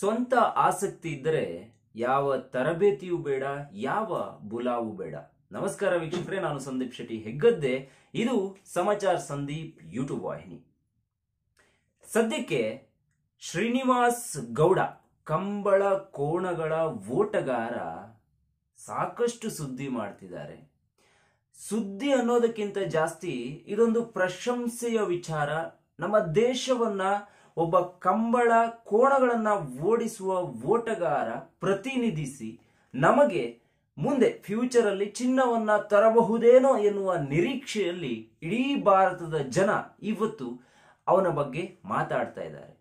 ಸ್ವಂತ ಆಸಕ್ತಿ ಇದ್ದರೆ ಯಾವ ತರಬೇತಿಯೂ ಬೇಡ ಯಾವ ಬುಲಾವು ಬೇಡ ನಮಸ್ಕಾರ ವೀಕ್ಷಕರೇ ನಾನು ಸಂದೀಪ್ ಶೆಟ್ಟಿ ಹೆಗ್ಗದ್ದೆ ಇದು ಸಮಾಚಾರ್ ಸಂದೀಪ್ ಯೂಟ್ಯೂಬ್ ವಾಹಿನಿ ಸದ್ಯಕ್ಕೆ ಶ್ರೀನಿವಾಸ್ ಗೌಡ ಕಂಬಳ ಕೋಣಗಳ ಓಟಗಾರ ಸಾಕಷ್ಟು ಸುದ್ದಿ ಮಾಡ್ತಿದ್ದಾರೆ ಸುದ್ದಿ ಅನ್ನೋದಕ್ಕಿಂತ ಜಾಸ್ತಿ ಇದೊಂದು ಪ್ರಶಂಸೆಯ ವಿಚಾರ ನಮ್ಮ ದೇಶವನ್ನ ಒಬ್ಬ ಕಂಬಳ ಕೋಣಗಳನ್ನ ಓಡಿಸುವ ಓಟಗಾರ ಪ್ರತಿನಿಧಿಸಿ ನಮಗೆ ಮುಂದೆ ಫ್ಯೂಚರ್ ಅಲ್ಲಿ ಚಿನ್ನವನ್ನ ತರಬಹುದೇನೋ ಎನ್ನುವ ನಿರೀಕ್ಷೆಯಲ್ಲಿ ಇಡೀ ಭಾರತದ ಜನ ಇವತ್ತು ಅವನ ಬಗ್ಗೆ ಮಾತಾಡ್ತಾ ಇದ್ದಾರೆ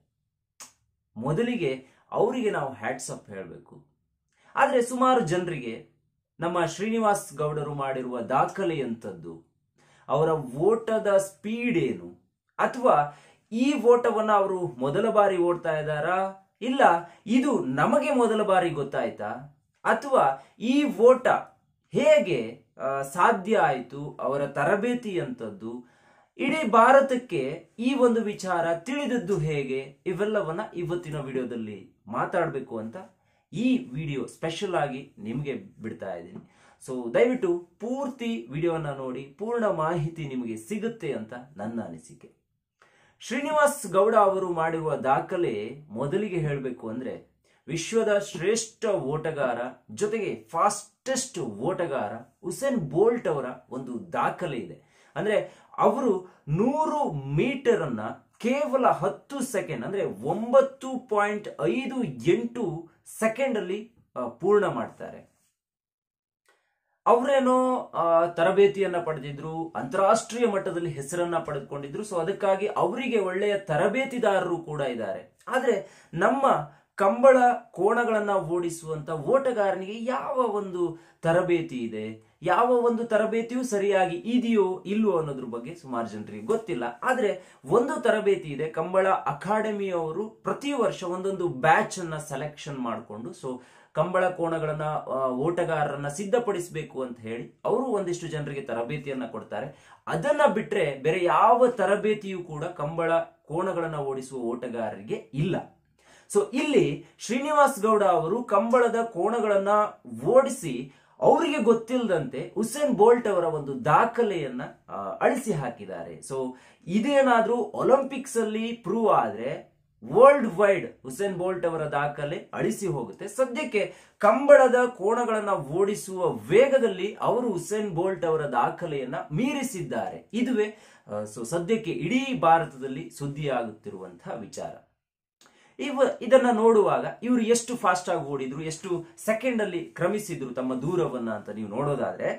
ಮೊದಲಿಗೆ ಅವರಿಗೆ ನಾವು ಹ್ಯಾಟ್ಸಪ್ ಹೇಳಬೇಕು ಆದರೆ ಸುಮಾರು ಜನರಿಗೆ ನಮ್ಮ ಶ್ರೀನಿವಾಸ್ ಗೌಡರು ಮಾಡಿರುವ ದಾಖಲೆಯಂಥದ್ದು ಅವರ ಓಟದ ಸ್ಪೀಡ್ ಏನು ಅಥವಾ ಈ ಓಟವನ್ನು ಅವರು ಮೊದಲ ಬಾರಿ ಓಡ್ತಾ ಇದ್ದಾರಾ ಇಲ್ಲ ಇದು ನಮಗೆ ಮೊದಲ ಬಾರಿ ಗೊತ್ತಾಯ್ತಾ ಅಥವಾ ಈ ಓಟ ಹೇಗೆ ಸಾಧ್ಯ ಆಯಿತು ಅವರ ತರಬೇತಿ ಅಂತದ್ದು ಇಡೀ ಭಾರತಕ್ಕೆ ಈ ಒಂದು ವಿಚಾರ ತಿಳಿದದ್ದು ಹೇಗೆ ಇವೆಲ್ಲವನ್ನ ಇವತ್ತಿನ ವಿಡಿಯೋದಲ್ಲಿ ಮಾತಾಡಬೇಕು ಅಂತ ಈ ವಿಡಿಯೋ ಸ್ಪೆಷಲ್ ಆಗಿ ನಿಮಗೆ ಬಿಡ್ತಾ ಇದ್ದೀನಿ ಸೊ ದಯವಿಟ್ಟು ಪೂರ್ತಿ ವಿಡಿಯೋನ ನೋಡಿ ಪೂರ್ಣ ಮಾಹಿತಿ ನಿಮಗೆ ಸಿಗುತ್ತೆ ಅಂತ ನನ್ನ ಅನಿಸಿಕೆ ಶ್ರೀನಿವಾಸ್ ಗೌಡ ಅವರು ಮಾಡಿರುವ ದಾಖಲೆ ಮೊದಲಿಗೆ ಹೇಳಬೇಕು ಅಂದರೆ ವಿಶ್ವದ ಶ್ರೇಷ್ಠ ಓಟಗಾರ ಜೊತೆಗೆ ಫಾಸ್ಟೆಸ್ಟ್ ಓಟಗಾರ ಹುಸೇನ್ ಬೋಲ್ಟ್ ಅವರ ಒಂದು ದಾಖಲೆ ಇದೆ ಅಂದರೆ ಅವರು ನೂರು ಮೀಟರನ್ನು ಕೇವಲ ಹತ್ತು ಸೆಕೆಂಡ್ ಅಂದರೆ ಒಂಬತ್ತು ಪಾಯಿಂಟ್ ಐದು ಎಂಟು ಸೆಕೆಂಡಲ್ಲಿ ಪೂರ್ಣ ಮಾಡ್ತಾರೆ ಅವರೇನೋ ತರಬೇತಿಯನ್ನ ಪಡೆದಿದ್ರು ಅಂತಾರಾಷ್ಟ್ರೀಯ ಮಟ್ಟದಲ್ಲಿ ಹೆಸರನ್ನ ಪಡೆದುಕೊಂಡಿದ್ರು ಸೊ ಅದಕ್ಕಾಗಿ ಅವರಿಗೆ ಒಳ್ಳೆಯ ತರಬೇತಿದಾರರು ಕೂಡ ಇದ್ದಾರೆ ಆದ್ರೆ ನಮ್ಮ ಕಂಬಳ ಕೋಣಗಳನ್ನ ಓಡಿಸುವಂತ ಓಟಗಾರನಿಗೆ ಯಾವ ಒಂದು ತರಬೇತಿ ಇದೆ ಯಾವ ಒಂದು ತರಬೇತಿಯೂ ಸರಿಯಾಗಿ ಇದೆಯೋ ಇಲ್ಲವೋ ಅನ್ನೋದ್ರ ಬಗ್ಗೆ ಸುಮಾರು ಜನರಿಗೆ ಗೊತ್ತಿಲ್ಲ ಆದರೆ ಒಂದು ತರಬೇತಿ ಇದೆ ಕಂಬಳ ಅಕಾಡೆಮಿಯವರು ಪ್ರತಿ ವರ್ಷ ಒಂದೊಂದು ಬ್ಯಾಚ್ ಅನ್ನ ಸೆಲೆಕ್ಷನ್ ಮಾಡಿಕೊಂಡು ಸೊ ಕಂಬಳ ಕೋಣಗಳನ್ನ ಓಟಗಾರರನ್ನ ಸಿದ್ಧಪಡಿಸಬೇಕು ಅಂತ ಹೇಳಿ ಅವರು ಒಂದಿಷ್ಟು ಜನರಿಗೆ ತರಬೇತಿಯನ್ನ ಕೊಡ್ತಾರೆ ಅದನ್ನ ಬಿಟ್ಟರೆ ಬೇರೆ ಯಾವ ತರಬೇತಿಯೂ ಕೂಡ ಕಂಬಳ ಕೋಣಗಳನ್ನ ಓಡಿಸುವ ಓಟಗಾರರಿಗೆ ಇಲ್ಲ ಸೊ ಇಲ್ಲಿ ಶ್ರೀನಿವಾಸ್ ಗೌಡ ಅವರು ಕಂಬಳದ ಕೋಣಗಳನ್ನ ಓಡಿಸಿ ಅವರಿಗೆ ಗೊತ್ತಿಲ್ಲದಂತೆ ಹುಸೇನ್ ಬೋಲ್ಟ್ ಅವರ ಒಂದು ದಾಖಲೆಯನ್ನ ಅಳಿಸಿ ಹಾಕಿದ್ದಾರೆ ಸೊ ಇದೇನಾದ್ರೂ ಒಲಿಂಪಿಕ್ಸ್ ಅಲ್ಲಿ ಪ್ರೂವ್ ಆದ್ರೆ ವರ್ಲ್ಡ್ ವೈಡ್ ಹುಸೇನ್ ಬೋಲ್ಟ್ ಅವರ ದಾಖಲೆ ಅಳಿಸಿ ಹೋಗುತ್ತೆ ಸದ್ಯಕ್ಕೆ ಕಂಬಳದ ಕೋಣಗಳನ್ನ ಓಡಿಸುವ ವೇಗದಲ್ಲಿ ಅವರು ಹುಸೇನ್ ಬೋಲ್ಟ್ ಅವರ ದಾಖಲೆಯನ್ನ ಮೀರಿಸಿದ್ದಾರೆ ಇದುವೇ ಸೊ ಸದ್ಯಕ್ಕೆ ಇಡೀ ಭಾರತದಲ್ಲಿ ಸುದ್ದಿಯಾಗುತ್ತಿರುವಂತಹ ವಿಚಾರ ಇವ ಇದನ್ನ ನೋಡುವಾಗ ಇವರು ಎಷ್ಟು ಫಾಸ್ಟ್ ಆಗಿ ಓಡಿದ್ರು ಎಷ್ಟು ಸೆಕೆಂಡ್ ಅಲ್ಲಿ ಕ್ರಮಿಸಿದ್ರು ತಮ್ಮ ದೂರವನ್ನ ಅಂತ ನೀವು ನೋಡೋದಾದ್ರೆ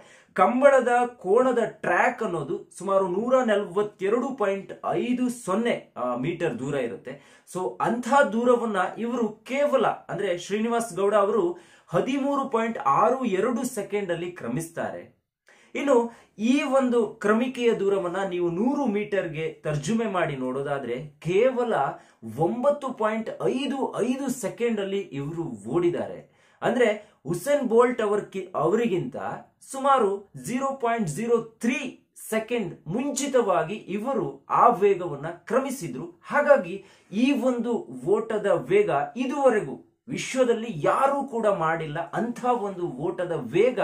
ಕಂಬಳದ ಕೋಣದ ಟ್ರ್ಯಾಕ್ ಅನ್ನೋದು ಸುಮಾರು ನೂರ ನಲ್ವತ್ತೆರಡು ಪಾಯಿಂಟ್ ಐದು ಸೊನ್ನೆ ಮೀಟರ್ ದೂರ ಇರುತ್ತೆ ಸೊ ಅಂತಹ ದೂರವನ್ನ ಇವರು ಕೇವಲ ಅಂದ್ರೆ ಶ್ರೀನಿವಾಸ್ ಗೌಡ ಅವರು ಹದಿಮೂರು ಪಾಯಿಂಟ್ ಆರು ಎರಡು ಸೆಕೆಂಡ್ ಅಲ್ಲಿ ಕ್ರಮಿಸ್ತಾರೆ ಇನ್ನು ಈ ಒಂದು ಕ್ರಮಿಕೆಯ ದೂರವನ್ನ ನೀವು ನೂರು ಮೀಟರ್ಗೆ ತರ್ಜುಮೆ ಮಾಡಿ ನೋಡೋದಾದ್ರೆ ಕೇವಲ ಒಂಬತ್ತು ಪಾಯಿಂಟ್ ಐದು ಐದು ಸೆಕೆಂಡ್ ಅಲ್ಲಿ ಇವರು ಓಡಿದ್ದಾರೆ ಅಂದ್ರೆ ಹುಸೇನ್ ಬೋಲ್ಟ್ ಅವರ್ ಅವರಿಗಿಂತ ಸುಮಾರು zero point zero three second ಮುಂಚಿತವಾಗಿ ಇವರು ಆ ವೇಗವನ್ನ ಕ್ರಮಿಸಿದ್ರು ಹಾಗಾಗಿ ಈ ಒಂದು ಓಟದ ವೇಗ ಇದುವರೆಗೂ ವಿಶ್ವದಲ್ಲಿ ಯಾರೂ ಕೂಡ ಮಾಡಿಲ್ಲ ಅಂಥ ಒಂದು ಓಟದ ವೇಗ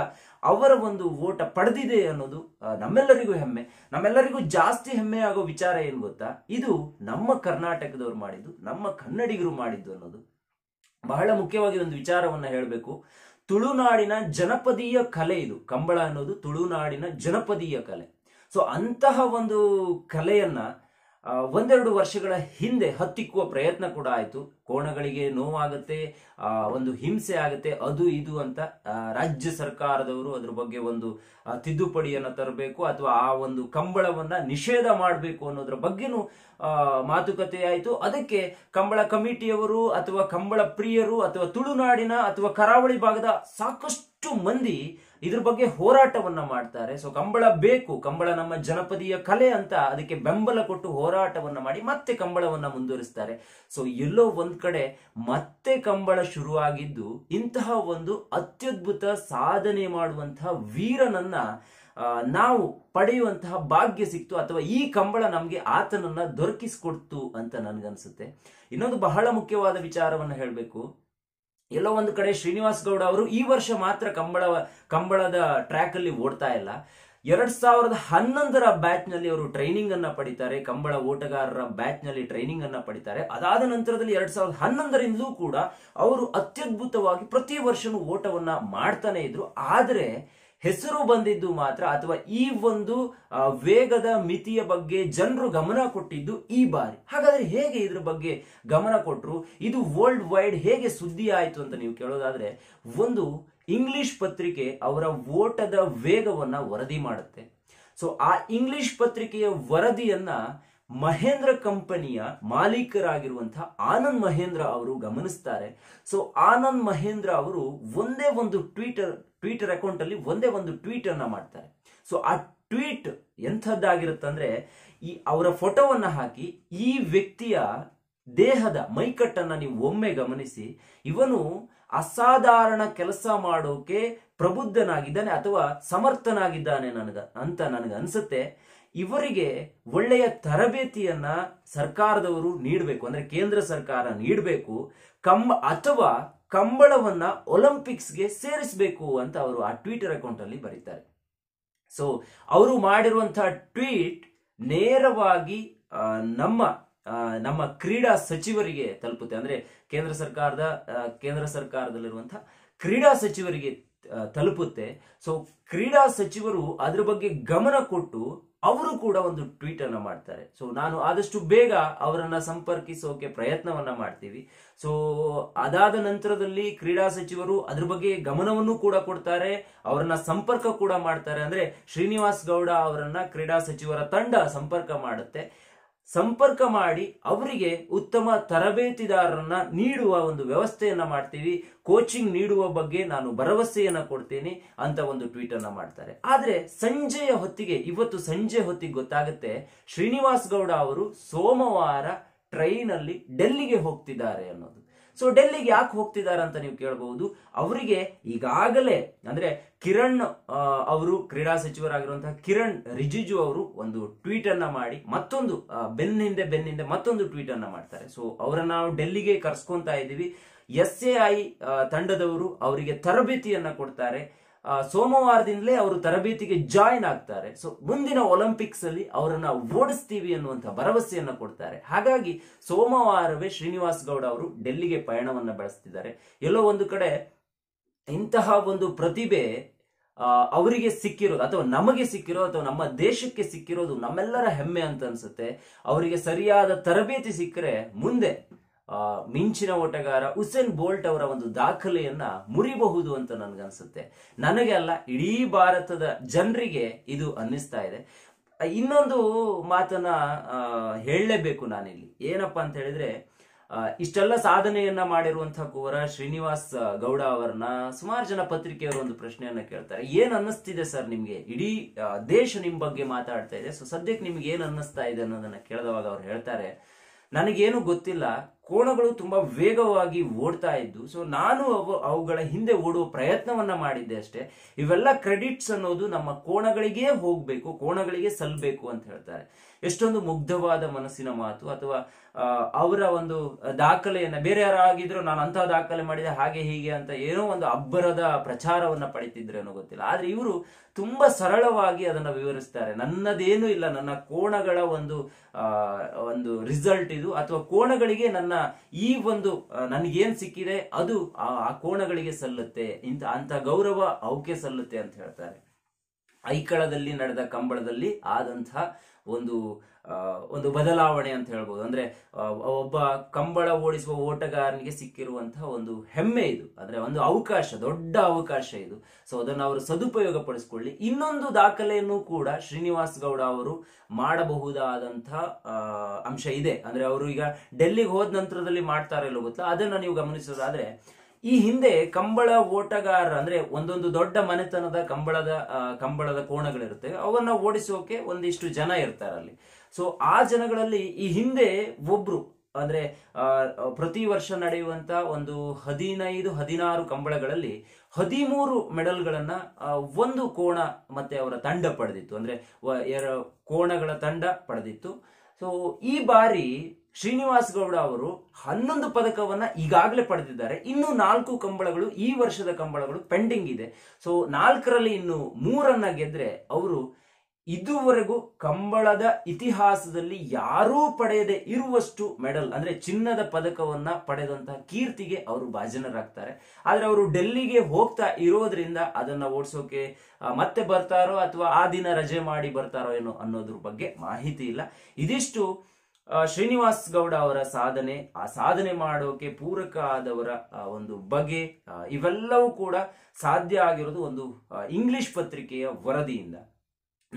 ಅವರ ಒಂದು ಓಟ ಪಡೆದಿದೆ ಅನ್ನೋದು ನಮ್ಮೆಲ್ಲರಿಗೂ ಹೆಮ್ಮೆ ನಮ್ಮೆಲ್ಲರಿಗೂ ಜಾಸ್ತಿ ಹೆಮ್ಮೆ ಆಗೋ ವಿಚಾರ ಏನು ಗೊತ್ತಾ ಇದು ನಮ್ಮ ಕರ್ನಾಟಕದವರು ಮಾಡಿದ್ದು ನಮ್ಮ ಕನ್ನಡಿಗರು ಮಾಡಿದ್ದು ಅನ್ನೋದು ಬಹಳ ಮುಖ್ಯವಾಗಿ ಒಂದು ವಿಚಾರವನ್ನು ಹೇಳಬೇಕು ತುಳುನಾಡಿನ ಜನಪದೀಯ ಕಲೆ ಇದು ಕಂಬಳ ಅನ್ನೋದು ತುಳುನಾಡಿನ ಜನಪದೀಯ ಕಲೆ ಸೊ ಅಂತಹ ಒಂದು ಕಲೆಯನ್ನ ಒಂದೆರಡು ವರ್ಷಗಳ ಹಿಂದೆ ಹತ್ತಿಕ್ಕುವ ಪ್ರಯತ್ನ ಕೂಡ ಆಯಿತು ಕೋಣಗಳಿಗೆ ನೋವಾಗುತ್ತೆ ಒಂದು ಹಿಂಸೆ ಆಗುತ್ತೆ ಅದು ಇದು ಅಂತ ರಾಜ್ಯ ಸರ್ಕಾರದವರು ಅದ್ರ ಬಗ್ಗೆ ಒಂದು ತಿದ್ದುಪಡಿಯನ್ನು ತರಬೇಕು ಅಥವಾ ಆ ಒಂದು ಕಂಬಳವನ್ನ ನಿಷೇಧ ಮಾಡಬೇಕು ಅನ್ನೋದ್ರ ಬಗ್ಗೆನೂ ಮಾತುಕತೆ ಆಯಿತು ಅದಕ್ಕೆ ಕಂಬಳ ಕಮಿಟಿಯವರು ಅಥವಾ ಕಂಬಳ ಪ್ರಿಯರು ಅಥವಾ ತುಳುನಾಡಿನ ಅಥವಾ ಕರಾವಳಿ ಭಾಗದ ಸಾಕಷ್ಟು ಮಂದಿ ಇದ್ರ ಬಗ್ಗೆ ಹೋರಾಟವನ್ನ ಮಾಡ್ತಾರೆ ಸೊ ಕಂಬಳ ಬೇಕು ಕಂಬಳ ನಮ್ಮ ಜನಪದೀಯ ಕಲೆ ಅಂತ ಅದಕ್ಕೆ ಬೆಂಬಲ ಕೊಟ್ಟು ಹೋರಾಟವನ್ನ ಮಾಡಿ ಮತ್ತೆ ಕಂಬಳವನ್ನ ಮುಂದುವರಿಸ್ತಾರೆ ಸೊ ಎಲ್ಲೋ ಒಂದ್ ಕಡೆ ಮತ್ತೆ ಕಂಬಳ ಶುರುವಾಗಿದ್ದು ಇಂತಹ ಒಂದು ಅತ್ಯದ್ಭುತ ಸಾಧನೆ ಮಾಡುವಂತಹ ವೀರನನ್ನ ನಾವು ಪಡೆಯುವಂತಹ ಭಾಗ್ಯ ಸಿಕ್ತು ಅಥವಾ ಈ ಕಂಬಳ ನಮಗೆ ಆತನನ್ನ ದೊರಕಿಸಿಕೊಡ್ತು ಅಂತ ನನ್ಗನ್ಸುತ್ತೆ ಇನ್ನೊಂದು ಬಹಳ ಮುಖ್ಯವಾದ ವಿಚಾರವನ್ನ ಹೇಳಬೇಕು ಎಲ್ಲೋ ಒಂದು ಕಡೆ ಶ್ರೀನಿವಾಸ್ ಗೌಡ ಅವರು ಈ ವರ್ಷ ಮಾತ್ರ ಕಂಬಳ ಕಂಬಳದ ಟ್ರ್ಯಾಕ್ ಅಲ್ಲಿ ಓಡ್ತಾ ಇಲ್ಲ ಎರಡ್ ಸಾವಿರದ ಹನ್ನೊಂದರ ಬ್ಯಾಚ್ ನಲ್ಲಿ ಅವರು ಟ್ರೈನಿಂಗ್ ಅನ್ನ ಪಡಿತಾರೆ ಕಂಬಳ ಓಟಗಾರರ ಬ್ಯಾಚ್ ನಲ್ಲಿ ಟ್ರೈನಿಂಗ್ ಅನ್ನ ಪಡಿತಾರೆ ಅದಾದ ನಂತರದಲ್ಲಿ ಎರಡ್ ಸಾವಿರದ ಹನ್ನೊಂದರಿಂದಲೂ ಕೂಡ ಅವರು ಅತ್ಯದ್ಭುತವಾಗಿ ಪ್ರತಿ ವರ್ಷನೂ ಓಟವನ್ನ ಮಾಡ್ತಾನೆ ಇದ್ರು ಆದ್ರೆ ಹೆಸರು ಬಂದಿದ್ದು ಮಾತ್ರ ಅಥವಾ ಈ ಒಂದು ವೇಗದ ಮಿತಿಯ ಬಗ್ಗೆ ಜನರು ಗಮನ ಕೊಟ್ಟಿದ್ದು ಈ ಬಾರಿ ಹಾಗಾದ್ರೆ ಹೇಗೆ ಇದ್ರ ಬಗ್ಗೆ ಗಮನ ಕೊಟ್ಟರು ಇದು ವರ್ಲ್ಡ್ ವೈಡ್ ಹೇಗೆ ಸುದ್ದಿ ಆಯಿತು ಅಂತ ನೀವು ಕೇಳೋದಾದ್ರೆ ಒಂದು ಇಂಗ್ಲಿಷ್ ಪತ್ರಿಕೆ ಅವರ ಓಟದ ವೇಗವನ್ನ ವರದಿ ಮಾಡುತ್ತೆ ಸೊ ಆ ಇಂಗ್ಲಿಷ್ ಪತ್ರಿಕೆಯ ವರದಿಯನ್ನ ಮಹೇಂದ್ರ ಕಂಪನಿಯ ಮಾಲೀಕರಾಗಿರುವಂತಹ ಆನಂದ್ ಮಹೇಂದ್ರ ಅವರು ಗಮನಿಸ್ತಾರೆ ಸೊ ಆನಂದ್ ಮಹೇಂದ್ರ ಅವರು ಒಂದೇ ಒಂದು ಟ್ವೀಟರ್ ಟ್ವೀಟರ್ ಅಕೌಂಟ್ ಅಲ್ಲಿ ಒಂದೇ ಒಂದು ಟ್ವೀಟ್ ಅನ್ನ ಮಾಡ್ತಾರೆ ಸೊ ಆ ಟ್ವೀಟ್ ಎಂಥದ್ದಾಗಿರುತ್ತಂದ್ರೆ ಈ ಅವರ ಫೋಟೋವನ್ನ ಹಾಕಿ ಈ ವ್ಯಕ್ತಿಯ ದೇಹದ ಮೈಕಟ್ಟನ್ನ ನೀವು ಒಮ್ಮೆ ಗಮನಿಸಿ ಇವನು ಅಸಾಧಾರಣ ಕೆಲಸ ಮಾಡೋಕೆ ಪ್ರಬುದ್ಧನಾಗಿದ್ದಾನೆ ಅಥವಾ ಸಮರ್ಥನಾಗಿದ್ದಾನೆ ನನಗ ಅಂತ ನನಗೆ ಅನ್ಸುತ್ತೆ ಇವರಿಗೆ ಒಳ್ಳೆಯ ತರಬೇತಿಯನ್ನ ಸರ್ಕಾರದವರು ನೀಡಬೇಕು ಅಂದ್ರೆ ಕೇಂದ್ರ ಸರ್ಕಾರ ನೀಡಬೇಕು ಕಂಬ ಅಥವಾ ಕಂಬಳವನ್ನ ಒಲಿಂಪಿಕ್ಸ್ಗೆ ಸೇರಿಸಬೇಕು ಅಂತ ಅವರು ಆ ಟ್ವಿಟರ್ ಅಕೌಂಟ್ ಅಲ್ಲಿ ಬರೀತಾರೆ ಸೊ ಅವರು ಮಾಡಿರುವಂತಹ ಟ್ವೀಟ್ ನೇರವಾಗಿ ನಮ್ಮ ನಮ್ಮ ಕ್ರೀಡಾ ಸಚಿವರಿಗೆ ತಲುಪುತ್ತೆ ಅಂದ್ರೆ ಕೇಂದ್ರ ಸರ್ಕಾರದ ಕೇಂದ್ರ ಸರ್ಕಾರದಲ್ಲಿರುವಂತಹ ಕ್ರೀಡಾ ಸಚಿವರಿಗೆ ತಲುಪುತ್ತೆ ಸೊ ಕ್ರೀಡಾ ಸಚಿವರು ಅದ್ರ ಬಗ್ಗೆ ಗಮನ ಕೊಟ್ಟು ಅವರು ಕೂಡ ಒಂದು ಟ್ವೀಟ್ ಅನ್ನ ಮಾಡ್ತಾರೆ ಸೊ ನಾನು ಆದಷ್ಟು ಬೇಗ ಅವರನ್ನ ಸಂಪರ್ಕಿಸೋಕೆ ಪ್ರಯತ್ನವನ್ನ ಮಾಡ್ತೀವಿ ಸೊ ಅದಾದ ನಂತರದಲ್ಲಿ ಕ್ರೀಡಾ ಸಚಿವರು ಅದ್ರ ಬಗ್ಗೆ ಗಮನವನ್ನು ಕೂಡ ಕೊಡ್ತಾರೆ ಅವರನ್ನ ಸಂಪರ್ಕ ಕೂಡ ಮಾಡ್ತಾರೆ ಅಂದ್ರೆ ಶ್ರೀನಿವಾಸ್ ಗೌಡ ಅವರನ್ನ ಕ್ರೀಡಾ ಸಚಿವರ ತಂಡ ಸಂಪರ್ಕ ಮಾಡುತ್ತೆ ಸಂಪರ್ಕ ಮಾಡಿ ಅವರಿಗೆ ಉತ್ತಮ ತರಬೇತಿದಾರರನ್ನ ನೀಡುವ ಒಂದು ವ್ಯವಸ್ಥೆಯನ್ನ ಮಾಡ್ತೀವಿ ಕೋಚಿಂಗ್ ನೀಡುವ ಬಗ್ಗೆ ನಾನು ಭರವಸೆಯನ್ನ ಕೊಡ್ತೀನಿ ಅಂತ ಒಂದು ಟ್ವೀಟ್ ಅನ್ನ ಮಾಡ್ತಾರೆ ಆದ್ರೆ ಸಂಜೆಯ ಹೊತ್ತಿಗೆ ಇವತ್ತು ಸಂಜೆ ಹೊತ್ತಿಗೆ ಗೊತ್ತಾಗುತ್ತೆ ಶ್ರೀನಿವಾಸ್ ಗೌಡ ಅವರು ಸೋಮವಾರ ಟ್ರೈನಲ್ಲಿ ಡೆಲ್ಲಿಗೆ ಹೋಗ್ತಿದ್ದಾರೆ ಅನ್ನೋದು ಸೊ ಡೆಲ್ಲಿಗೆ ಯಾಕೆ ಹೋಗ್ತಿದ್ದಾರೆ ಅಂತ ನೀವು ಕೇಳಬಹುದು ಅವರಿಗೆ ಈಗಾಗಲೇ ಅಂದ್ರೆ ಕಿರಣ್ ಅವರು ಕ್ರೀಡಾ ಸಚಿವರಾಗಿರುವಂತಹ ಕಿರಣ್ ರಿಜಿಜು ಅವರು ಒಂದು ಟ್ವೀಟ್ ಅನ್ನ ಮಾಡಿ ಮತ್ತೊಂದು ಬೆನ್ನ ಹಿಂದೆ ಮತ್ತೊಂದು ಟ್ವೀಟ್ ಅನ್ನ ಮಾಡ್ತಾರೆ ಸೊ ಅವರನ್ನ ನಾವು ಡೆಲ್ಲಿಗೆ ಕರ್ಸ್ಕೊತಾ ಇದ್ದೀವಿ ಎಸ್ ಎ ಐ ತಂಡದವರು ಅವರಿಗೆ ತರಬೇತಿಯನ್ನ ಕೊಡ್ತಾರೆ ಸೋಮವಾರದಿಂದಲೇ ಅವರು ತರಬೇತಿಗೆ ಜಾಯಿನ್ ಆಗ್ತಾರೆ ಸೊ ಮುಂದಿನ ಒಲಿಂಪಿಕ್ಸ್ ಅಲ್ಲಿ ಅವರನ್ನ ಓಡಿಸ್ತೀವಿ ಅನ್ನುವಂಥ ಭರವಸೆಯನ್ನು ಕೊಡ್ತಾರೆ ಹಾಗಾಗಿ ಸೋಮವಾರವೇ ಶ್ರೀನಿವಾಸ್ ಗೌಡ ಅವರು ಡೆಲ್ಲಿಗೆ ಪಯಣವನ್ನು ಬೆಳೆಸ್ತಿದ್ದಾರೆ ಎಲ್ಲೋ ಒಂದು ಕಡೆ ಇಂತಹ ಒಂದು ಪ್ರತಿಭೆ ಅವರಿಗೆ ಸಿಕ್ಕಿರೋದು ಅಥವಾ ನಮಗೆ ಸಿಕ್ಕಿರೋ ಅಥವಾ ನಮ್ಮ ದೇಶಕ್ಕೆ ಸಿಕ್ಕಿರೋದು ನಮ್ಮೆಲ್ಲರ ಹೆಮ್ಮೆ ಅಂತ ಅನ್ಸುತ್ತೆ ಅವರಿಗೆ ಸರಿಯಾದ ತರಬೇತಿ ಸಿಕ್ಕರೆ ಮುಂದೆ ಮಿಂಚಿನ ಓಟಗಾರ ಹುಸೇನ್ ಬೋಲ್ಟ್ ಅವರ ಒಂದು ದಾಖಲೆಯನ್ನ ಮುರಿಬಹುದು ಅಂತ ನನ್ಗನ್ಸುತ್ತೆ ನನಗೆ ಅಲ್ಲ ಇಡೀ ಭಾರತದ ಜನರಿಗೆ ಇದು ಅನ್ನಿಸ್ತಾ ಇದೆ ಇನ್ನೊಂದು ಮಾತನ್ನ ಹೇಳಲೇಬೇಕು ನಾನಿಲ್ಲಿ ಏನಪ್ಪಾ ಅಂತ ಹೇಳಿದ್ರೆ ಇಷ್ಟೆಲ್ಲ ಸಾಧನೆಯನ್ನ ಮಾಡಿರುವಂತಹ ಕುವರ ಶ್ರೀನಿವಾಸ್ ಗೌಡ ಅವರನ್ನ ಸುಮಾರು ಜನ ಪತ್ರಿಕೆಯವರು ಒಂದು ಪ್ರಶ್ನೆಯನ್ನ ಕೇಳ್ತಾರೆ ಏನ್ ಅನ್ನಿಸ್ತಿದೆ ಸರ್ ನಿಮ್ಗೆ ಇಡೀ ದೇಶ ನಿಮ್ ಬಗ್ಗೆ ಮಾತಾಡ್ತಾ ಇದೆ ಸೊ ಸದ್ಯಕ್ಕೆ ನಿಮ್ಗೆ ಏನ್ ಅನ್ನಿಸ್ತಾ ಇದೆ ಅನ್ನೋದನ್ನ ಕೇಳಿದವಾಗ ಅವ್ರು ಹೇಳ್ತಾರೆ ನನಗೇನು ಗೊತ್ತಿಲ್ಲ ಕೋಣಗಳು ತುಂಬಾ ವೇಗವಾಗಿ ಓಡ್ತಾ ಇದ್ದು ಸೊ ನಾನು ಅವು ಅವುಗಳ ಹಿಂದೆ ಓಡುವ ಪ್ರಯತ್ನವನ್ನ ಮಾಡಿದ್ದೆ ಅಷ್ಟೇ ಇವೆಲ್ಲ ಕ್ರೆಡಿಟ್ಸ್ ಅನ್ನೋದು ನಮ್ಮ ಕೋಣಗಳಿಗೆ ಹೋಗ್ಬೇಕು ಕೋಣಗಳಿಗೆ ಸಲ್ಲಬೇಕು ಅಂತ ಹೇಳ್ತಾರೆ ಎಷ್ಟೊಂದು ಮುಗ್ಧವಾದ ಮನಸ್ಸಿನ ಮಾತು ಅಥವಾ ಅವರ ಒಂದು ದಾಖಲೆಯನ್ನ ಬೇರೆ ಯಾರಾಗಿದ್ರು ನಾನು ಅಂತಹ ದಾಖಲೆ ಮಾಡಿದೆ ಹಾಗೆ ಹೀಗೆ ಅಂತ ಏನೋ ಒಂದು ಅಬ್ಬರದ ಪ್ರಚಾರವನ್ನ ಪಡಿತಿದ್ರೆ ಅನ್ನೋ ಗೊತ್ತಿಲ್ಲ ಆದ್ರೆ ಇವರು ತುಂಬಾ ಸರಳವಾಗಿ ಅದನ್ನ ವಿವರಿಸ್ತಾರೆ ನನ್ನದೇನು ಇಲ್ಲ ನನ್ನ ಕೋಣಗಳ ಒಂದು ಒಂದು ರಿಸಲ್ಟ್ ಇದು ಅಥವಾ ಕೋಣಗಳಿಗೆ ನನ್ನ ಈ ಒಂದು ನನಗೇನ್ ಸಿಕ್ಕಿದೆ ಅದು ಆ ಕೋಣಗಳಿಗೆ ಸಲ್ಲುತ್ತೆ ಇಂಥ ಅಂತ ಗೌರವ ಅವಕ್ಕೆ ಸಲ್ಲುತ್ತೆ ಅಂತ ಹೇಳ್ತಾರೆ ಐಕಳದಲ್ಲಿ ನಡೆದ ಕಂಬಳದಲ್ಲಿ ಆದಂತಹ ಒಂದು ಒಂದು ಬದಲಾವಣೆ ಅಂತ ಹೇಳ್ಬೋದು ಅಂದರೆ ಒಬ್ಬ ಕಂಬಳ ಓಡಿಸುವ ಓಟಗಾರನಿಗೆ ಸಿಕ್ಕಿರುವಂತಹ ಒಂದು ಹೆಮ್ಮೆ ಇದು ಅಂದರೆ ಒಂದು ಅವಕಾಶ ದೊಡ್ಡ ಅವಕಾಶ ಇದು ಸೊ ಅದನ್ನು ಅವರು ಸದುಪಯೋಗ ಪಡಿಸ್ಕೊಳ್ಳಿ ಇನ್ನೊಂದು ದಾಖಲೆಯನ್ನು ಕೂಡ ಶ್ರೀನಿವಾಸ್ ಗೌಡ ಅವರು ಮಾಡಬಹುದಾದಂತಹ ಅಂಶ ಇದೆ ಅಂದರೆ ಅವರು ಈಗ ಡೆಲ್ಲಿಗೆ ಹೋದ ನಂತರದಲ್ಲಿ ಮಾಡ್ತಾರೆ ಇಲ್ಲೋ ಗೊತ್ತಾ ಅದನ್ನು ನೀವು ಗಮನಿಸೋದಾದ್ರೆ ಈ ಹಿಂದೆ ಕಂಬಳ ಓಟಗಾರ ಅಂದ್ರೆ ಒಂದೊಂದು ದೊಡ್ಡ ಮನೆತನದ ಕಂಬಳದ ಕಂಬಳದ ಕೋಣಗಳಿರುತ್ತವೆ ಅವನ್ನ ಓಡಿಸೋಕೆ ಒಂದಿಷ್ಟು ಜನ ಇರ್ತಾರಲ್ಲಿ ಸೊ ಆ ಜನಗಳಲ್ಲಿ ಈ ಹಿಂದೆ ಒಬ್ರು ಅಂದ್ರೆ ಪ್ರತಿ ವರ್ಷ ನಡೆಯುವಂತ ಒಂದು ಹದಿನೈದು ಹದಿನಾರು ಕಂಬಳಗಳಲ್ಲಿ ಹದಿಮೂರು ಮೆಡಲ್ಗಳನ್ನ ಒಂದು ಕೋಣ ಮತ್ತೆ ಅವರ ತಂಡ ಪಡೆದಿತ್ತು ಅಂದ್ರೆ ಕೋಣಗಳ ತಂಡ ಪಡೆದಿತ್ತು ಸೊ ಈ ಬಾರಿ ಶ್ರೀನಿವಾಸ್ ಗೌಡ ಅವರು ಹನ್ನೊಂದು ಪದಕವನ್ನ ಈಗಾಗಲೇ ಪಡೆದಿದ್ದಾರೆ ಇನ್ನು ನಾಲ್ಕು ಕಂಬಳಗಳು ಈ ವರ್ಷದ ಕಂಬಳಗಳು ಪೆಂಡಿಂಗ್ ಇದೆ ಸೊ ನಾಲ್ಕರಲ್ಲಿ ಇನ್ನು ಮೂರನ್ನ ಗೆದ್ರೆ ಅವರು ಇದುವರೆಗೂ ಕಂಬಳದ ಇತಿಹಾಸದಲ್ಲಿ ಯಾರೂ ಪಡೆಯದೆ ಇರುವಷ್ಟು ಮೆಡಲ್ ಅಂದ್ರೆ ಚಿನ್ನದ ಪದಕವನ್ನ ಪಡೆದಂತಹ ಕೀರ್ತಿಗೆ ಅವರು ಭಾಜನರಾಗ್ತಾರೆ ಆದ್ರೆ ಅವರು ಡೆಲ್ಲಿಗೆ ಹೋಗ್ತಾ ಇರೋದ್ರಿಂದ ಅದನ್ನ ಓಡಿಸೋಕೆ ಮತ್ತೆ ಬರ್ತಾರೋ ಅಥವಾ ಆ ದಿನ ರಜೆ ಮಾಡಿ ಬರ್ತಾರೋ ಏನೋ ಅನ್ನೋದ್ರ ಬಗ್ಗೆ ಮಾಹಿತಿ ಇಲ್ಲ ಇದಿಷ್ಟು ಶ್ರೀನಿವಾಸ್ ಗೌಡ ಅವರ ಸಾಧನೆ ಆ ಸಾಧನೆ ಮಾಡೋಕೆ ಪೂರಕ ಆದವರ ಒಂದು ಬಗೆ ಇವೆಲ್ಲವೂ ಕೂಡ ಸಾಧ್ಯ ಆಗಿರೋದು ಒಂದು ಇಂಗ್ಲಿಷ್ ಪತ್ರಿಕೆಯ ವರದಿಯಿಂದ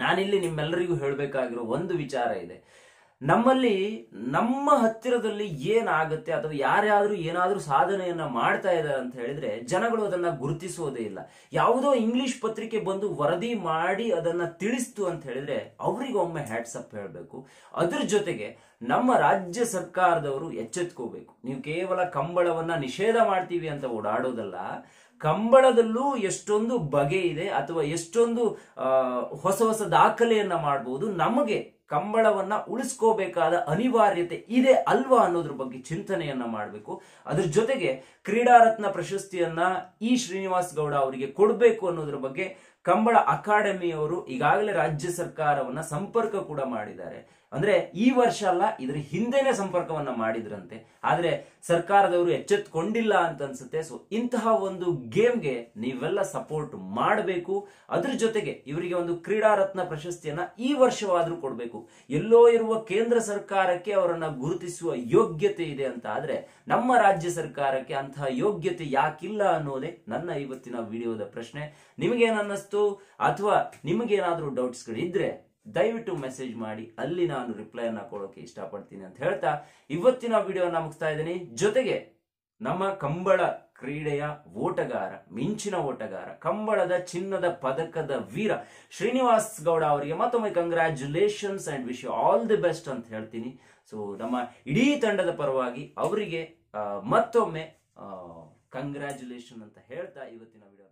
ನಾನಿಲ್ಲಿ ನಿಮ್ಮೆಲ್ಲರಿಗೂ ಹೇಳಬೇಕಾಗಿರೋ ಒಂದು ವಿಚಾರ ಇದೆ ನಮ್ಮಲ್ಲಿ ನಮ್ಮ ಹತ್ತಿರದಲ್ಲಿ ಏನಾಗುತ್ತೆ ಅಥವಾ ಯಾರ್ಯಾದ್ರೂ ಏನಾದರೂ ಸಾಧನೆಯನ್ನ ಮಾಡ್ತಾ ಇದ್ದಾರೆ ಅಂತ ಹೇಳಿದ್ರೆ ಜನಗಳು ಅದನ್ನ ಗುರುತಿಸೋದೇ ಇಲ್ಲ ಯಾವುದೋ ಇಂಗ್ಲಿಷ್ ಪತ್ರಿಕೆ ಬಂದು ವರದಿ ಮಾಡಿ ಅದನ್ನ ತಿಳಿಸ್ತು ಅಂತ ಹೇಳಿದ್ರೆ ಅವರಿಗೊಮ್ಮೆ ಹ್ಯಾಟ್ಸಪ್ ಹೇಳಬೇಕು ಅದ್ರ ಜೊತೆಗೆ ನಮ್ಮ ರಾಜ್ಯ ಸರ್ಕಾರದವರು ಎಚ್ಚೆತ್ಕೋಬೇಕು ನೀವು ಕೇವಲ ಕಂಬಳವನ್ನ ನಿಷೇಧ ಮಾಡ್ತೀವಿ ಅಂತ ಓಡಾಡೋದಲ್ಲ ಕಂಬಳದಲ್ಲೂ ಎಷ್ಟೊಂದು ಬಗೆ ಇದೆ ಅಥವಾ ಎಷ್ಟೊಂದು ಹೊಸ ಹೊಸ ದಾಖಲೆಯನ್ನ ಮಾಡಬಹುದು ನಮಗೆ ಕಂಬಳವನ್ನ ಉಳಿಸ್ಕೋಬೇಕಾದ ಅನಿವಾರ್ಯತೆ ಇದೆ ಅಲ್ವಾ ಅನ್ನೋದ್ರ ಬಗ್ಗೆ ಚಿಂತನೆಯನ್ನ ಮಾಡಬೇಕು ಅದ್ರ ಜೊತೆಗೆ ಕ್ರೀಡಾರತ್ನ ಪ್ರಶಸ್ತಿಯನ್ನ ಇ ಶ್ರೀನಿವಾಸ್ ಗೌಡ ಅವರಿಗೆ ಕೊಡಬೇಕು ಅನ್ನೋದ್ರ ಬಗ್ಗೆ ಕಂಬಳ ಅಕಾಡೆಮಿಯವರು ಈಗಾಗಲೇ ರಾಜ್ಯ ಸರ್ಕಾರವನ್ನ ಸಂಪರ್ಕ ಕೂಡ ಮಾಡಿದ್ದಾರೆ ಅಂದ್ರೆ ಈ ವರ್ಷ ಅಲ್ಲ ಇದ್ರ ಹಿಂದೆನೆ ಸಂಪರ್ಕವನ್ನ ಮಾಡಿದ್ರಂತೆ ಆದ್ರೆ ಸರ್ಕಾರದವರು ಎಚ್ಚೆತ್ಕೊಂಡಿಲ್ಲ ಅಂತ ಅನ್ಸುತ್ತೆ ಸೊ ಇಂತಹ ಒಂದು ಗೇಮ್ಗೆ ನೀವೆಲ್ಲ ಸಪೋರ್ಟ್ ಮಾಡಬೇಕು ಅದ್ರ ಜೊತೆಗೆ ಇವರಿಗೆ ಒಂದು ಕ್ರೀಡಾ ರತ್ನ ಪ್ರಶಸ್ತಿಯನ್ನ ಈ ವರ್ಷವಾದ್ರೂ ಕೊಡಬೇಕು ಎಲ್ಲೋ ಇರುವ ಕೇಂದ್ರ ಸರ್ಕಾರಕ್ಕೆ ಅವರನ್ನ ಗುರುತಿಸುವ ಯೋಗ್ಯತೆ ಇದೆ ಅಂತ ಆದ್ರೆ ನಮ್ಮ ರಾಜ್ಯ ಸರ್ಕಾರಕ್ಕೆ ಅಂತಹ ಯೋಗ್ಯತೆ ಯಾಕಿಲ್ಲ ಅನ್ನೋದೇ ನನ್ನ ಇವತ್ತಿನ ವಿಡಿಯೋದ ಪ್ರಶ್ನೆ ನಿಮಗೇನನ್ನಿಸ್ತು ಅಥವಾ ನಿಮಗೇನಾದ್ರೂ ಡೌಟ್ಸ್ಗಳಿದ್ರೆ ದಯವಿಟ್ಟು ಮೆಸೇಜ್ ಮಾಡಿ ಅಲ್ಲಿ ನಾನು ರಿಪ್ಲೈಯನ್ನು ಕೊಡೋಕೆ ಇಷ್ಟಪಡ್ತೀನಿ ಅಂತ ಹೇಳ್ತಾ ಇವತ್ತಿನ ವಿಡಿಯೋನ ಮುಗಿಸ್ತಾ ಇದ್ದೀನಿ ಜೊತೆಗೆ ನಮ್ಮ ಕಂಬಳ ಕ್ರೀಡೆಯ ಓಟಗಾರ ಮಿಂಚಿನ ಓಟಗಾರ ಕಂಬಳದ ಚಿನ್ನದ ಪದಕದ ವೀರ ಶ್ರೀನಿವಾಸ್ ಗೌಡ ಅವರಿಗೆ ಮತ್ತೊಮ್ಮೆ congratulations and wish all the best ಅಂತ ಹೇಳ್ತೀನಿ ಸೊ ನಮ್ಮ ಇಡೀ ತಂಡದ ಪರವಾಗಿ ಅವರಿಗೆ ಮತ್ತೊಮ್ಮೆ ಕಂಗ್ರ್ಯಾಚುಲೇಷನ್ ಅಂತ ಹೇಳ್ತಾ ಇವತ್ತಿನ ವಿಡಿಯೋ